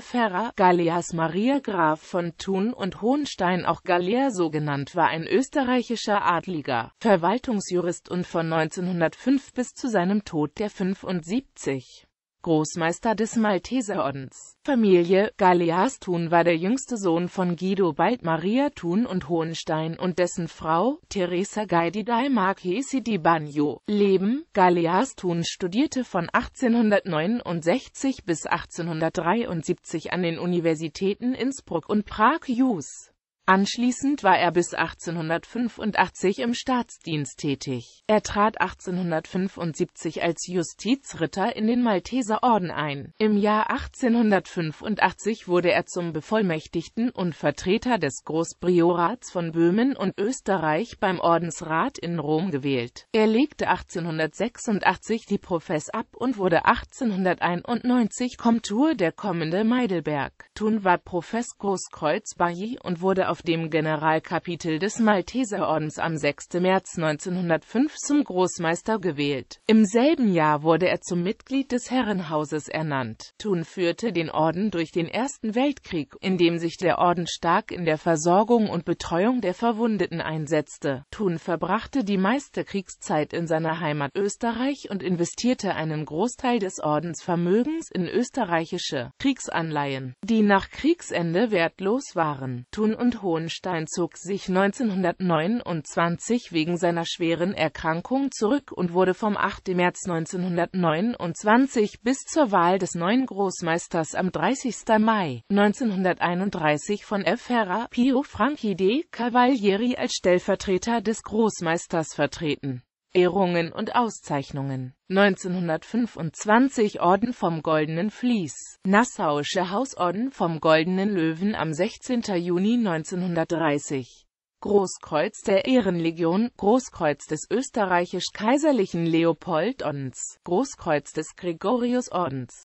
Ferrer, Gallias Maria Graf von Thun und Hohenstein auch Gallier so genannt war ein österreichischer Adliger, Verwaltungsjurist und von 1905 bis zu seinem Tod der 75 Großmeister des Malteserordens. Familie Galeas Thun war der jüngste Sohn von Guido Bald Maria Thun und Hohenstein und dessen Frau, Teresa Gaidi dai Marchesi di Bagno. Leben Galeas Thun studierte von 1869 bis 1873 an den Universitäten Innsbruck und Prag Jus. Anschließend war er bis 1885 im Staatsdienst tätig. Er trat 1875 als Justizritter in den Malteserorden ein. Im Jahr 1885 wurde er zum Bevollmächtigten und Vertreter des Großpriorats von Böhmen und Österreich beim Ordensrat in Rom gewählt. Er legte 1886 die Profess ab und wurde 1891 Komtur der Kommende Meidelberg. Thun war Profess Großkreuz Bailli und wurde auf dem Generalkapitel des Malteserordens am 6. März 1905 zum Großmeister gewählt. Im selben Jahr wurde er zum Mitglied des Herrenhauses ernannt. Thun führte den Orden durch den Ersten Weltkrieg, in dem sich der Orden stark in der Versorgung und Betreuung der Verwundeten einsetzte. Thun verbrachte die meiste Kriegszeit in seiner Heimat Österreich und investierte einen Großteil des Ordensvermögens in österreichische Kriegsanleihen, die nach Kriegsende wertlos waren. Thun und Hohenstein zog sich 1929 wegen seiner schweren Erkrankung zurück und wurde vom 8. März 1929 bis zur Wahl des neuen Großmeisters am 30. Mai 1931 von F. Herrer Pio Franchi de Cavalieri als Stellvertreter des Großmeisters vertreten Ehrungen und Auszeichnungen. 1925 Orden vom Goldenen Vlies, Nassauische Hausorden vom Goldenen Löwen am 16. Juni 1930. Großkreuz der Ehrenlegion, Großkreuz des österreichisch-kaiserlichen Leopoldordens, Großkreuz des Gregoriusordens.